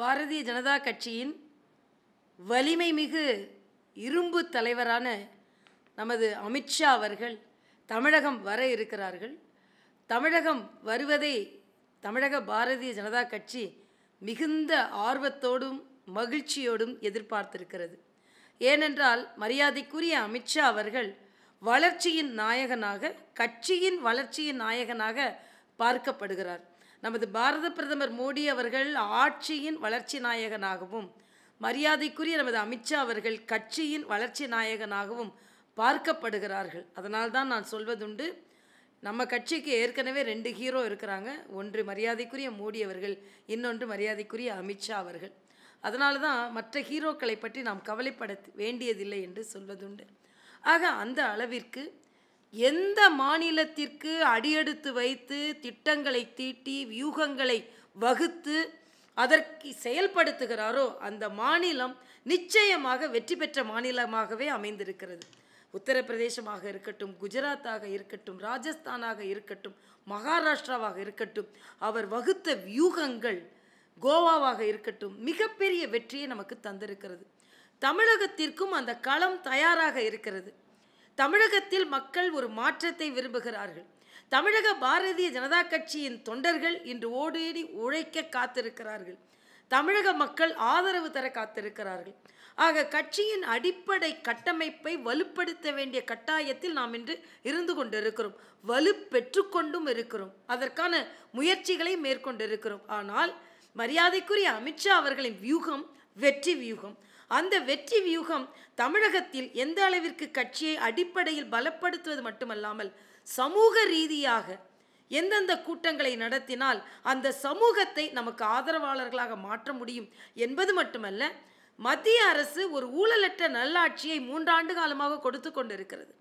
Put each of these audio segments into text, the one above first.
பாரதிய ஜனதா கட்சியின் வலிமை மிகு இரும்பு தலைவரான நமது அமித்ஷா அவர்கள் தமிழகம் வர இருக்கிறார்கள் தமிழகம் வருவதை தமிழக பாரதிய ஜனதா கட்சி மிகுந்த ஆர்வத்தோடும் மகிழ்ச்சியோடும் எதிர்பார்த்திருக்கிறது ஏனென்றால் மரியாதைக்குரிய அமித்ஷா அவர்கள் வளர்ச்சியின் நாயகனாக கட்சியின் வளர்ச்சியின் நாயகனாக பார்க்கப்படுகிறார் நமது பாரத பிரதமர் மோடி அவர்கள் ஆட்சியின் வளர்ச்சி நாயகனாகவும் மரியாதைக்குரிய நமது அமித்ஷா அவர்கள் கட்சியின் வளர்ச்சி நாயகனாகவும் பார்க்கப்படுகிறார்கள் அதனால்தான் நான் சொல்வதுண்டு நம்ம கட்சிக்கு ஏற்கனவே ரெண்டு ஹீரோ இருக்கிறாங்க ஒன்று மரியாதைக்குரிய மோடி அவர்கள் இன்னொன்று மரியாதைக்குரிய அமித்ஷா அவர்கள் அதனால தான் மற்ற ஹீரோக்களை பற்றி நாம் கவலைப்பட வேண்டியதில்லை என்று சொல்வதுண்டு ஆக அந்த அளவிற்கு எந்த மாநிலத்திற்கு அடியெடுத்து வைத்து திட்டங்களை தீட்டி வியூகங்களை வகுத்து அதற்கு செயல்படுத்துகிறாரோ அந்த மாநிலம் நிச்சயமாக வெற்றி பெற்ற மாநிலமாகவே அமைந்திருக்கிறது உத்தரப்பிரதேசமாக இருக்கட்டும் குஜராத்தாக இருக்கட்டும் ராஜஸ்தானாக இருக்கட்டும் மகாராஷ்டிராவாக இருக்கட்டும் அவர் வகுத்த வியூகங்கள் கோவாவாக இருக்கட்டும் மிகப்பெரிய வெற்றியை நமக்கு தந்திருக்கிறது தமிழகத்திற்கும் அந்த களம் தயாராக இருக்கிறது தமிழகத்தில் மக்கள் ஒரு மாற்றத்தை விரும்புகிறார்கள் தமிழக பாரதிய ஜனதா கட்சியின் தொண்டர்கள் இன்று ஓடேடி உழைக்க காத்திருக்கிறார்கள் தமிழக மக்கள் ஆதரவு தர காத்திருக்கிறார்கள் ஆக கட்சியின் அடிப்படை கட்டமைப்பை வலுப்படுத்த வேண்டிய கட்டாயத்தில் நாம் இன்று இருந்து கொண்டிருக்கிறோம் வலு கொண்டும் இருக்கிறோம் அதற்கான முயற்சிகளை மேற்கொண்டிருக்கிறோம் ஆனால் மரியாதைக்குரிய அமித்ஷா அவர்களின் வியூகம் வெற்றி வியூகம் அந்த வெற்றி வியூகம் தமிழகத்தில் எந்த அளவிற்கு கட்சியை அடிப்படையில் பலப்படுத்துவது மட்டுமல்லாமல் சமூக ரீதியாக எந்தெந்த கூட்டங்களை நடத்தினால் அந்த சமூகத்தை நமக்கு ஆதரவாளர்களாக மாற்ற முடியும் என்பது மட்டுமல்ல மத்திய அரசு ஒரு ஊழலற்ற நல்லாட்சியை மூன்றாண்டு காலமாக கொடுத்து கொண்டிருக்கிறது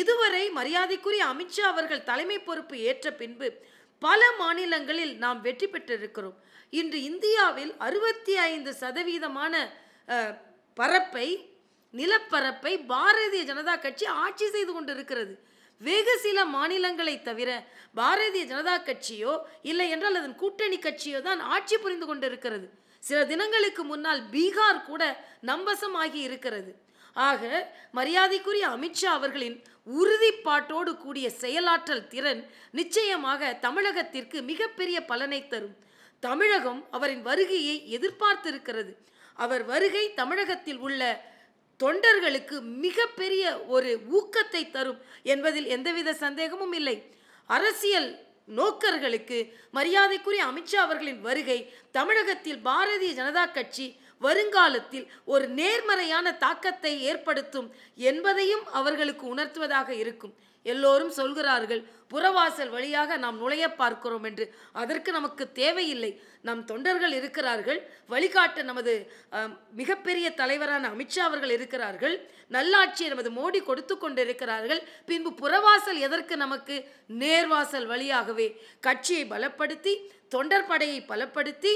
இதுவரை மரியாதைக்குரிய அமித்ஷா அவர்கள் தலைமை பொறுப்பு ஏற்ற பின்பு பல மாநிலங்களில் நாம் வெற்றி பெற்றிருக்கிறோம் இன்று இந்தியாவில் அறுபத்தி ஐந்து சதவீதமான பரப்பை நிலப்பரப்பை பாரதிய ஜனதா கட்சி ஆட்சி செய்து கொண்டிருக்கிறது வெகு சில மாநிலங்களை தவிர பாரதிய ஜனதா கட்சியோ இல்லை என்றால் அதன் கூட்டணி கட்சியோ தான் ஆட்சி புரிந்து கொண்டிருக்கிறது சில தினங்களுக்கு முன்னால் பீகார் கூட நம்பசம் ஆகி இருக்கிறது ஆக மரியாதைக்குரிய அமித்ஷா அவர்களின் உறுதிப்பாட்டோடு கூடிய செயலாற்றல் திறன் நிச்சயமாக தமிழகத்திற்கு மிகப்பெரிய பலனை தரும் தமிழகம் அவரின் வருகையை எதிர்பார்த்திருக்கிறது அவர் வருகை தமிழகத்தில் உள்ள தொண்டர்களுக்கு மிகப்பெரிய ஒரு ஊக்கத்தை தரும் என்பதில் எந்தவித சந்தேகமும் இல்லை அரசியல் நோக்கர்களுக்கு மரியாதைக்குரிய அமித்ஷா அவர்களின் வருகை தமிழகத்தில் பாரதிய ஜனதா கட்சி வருங்காலத்தில் ஒரு நேர்மறையான தாக்கத்தை ஏற்படுத்தும் என்பதையும் அவர்களுக்கு உணர்த்துவதாக இருக்கும் எல்லோரும் சொல்கிறார்கள் புறவாசல் வழியாக நாம் நுழைய பார்க்கிறோம் என்று அதற்கு நமக்கு தேவையில்லை நம் தொண்டர்கள் இருக்கிறார்கள் வழிகாட்ட நமது மிகப்பெரிய தலைவரான அமித்ஷா அவர்கள் இருக்கிறார்கள் நல்லாட்சியை நமது மோடி கொடுத்து கொண்டிருக்கிறார்கள் பின்பு புறவாசல் எதற்கு நமக்கு நேர்வாசல் வழியாகவே கட்சியை பலப்படுத்தி தொண்டர் படையை பலப்படுத்தி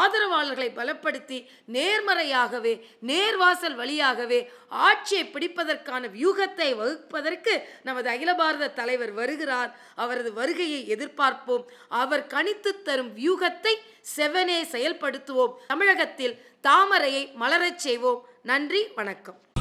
ஆதரவாளர்களை பலப்படுத்தி நேர்மறையாகவே நேர்வாசல் வழியாகவே ஆட்சியை பிடிப்பதற்கான வியூகத்தை வகுப்பதற்கு நமது அகில பாரத தலைவர் வருகிறார் அவரது வருகையை எதிர்பார்ப்போம் அவர் கணித்து தரும் வியூகத்தை செவனே செயல்படுத்துவோம் தமிழகத்தில் தாமரையை மலரச் செய்வோம் நன்றி வணக்கம்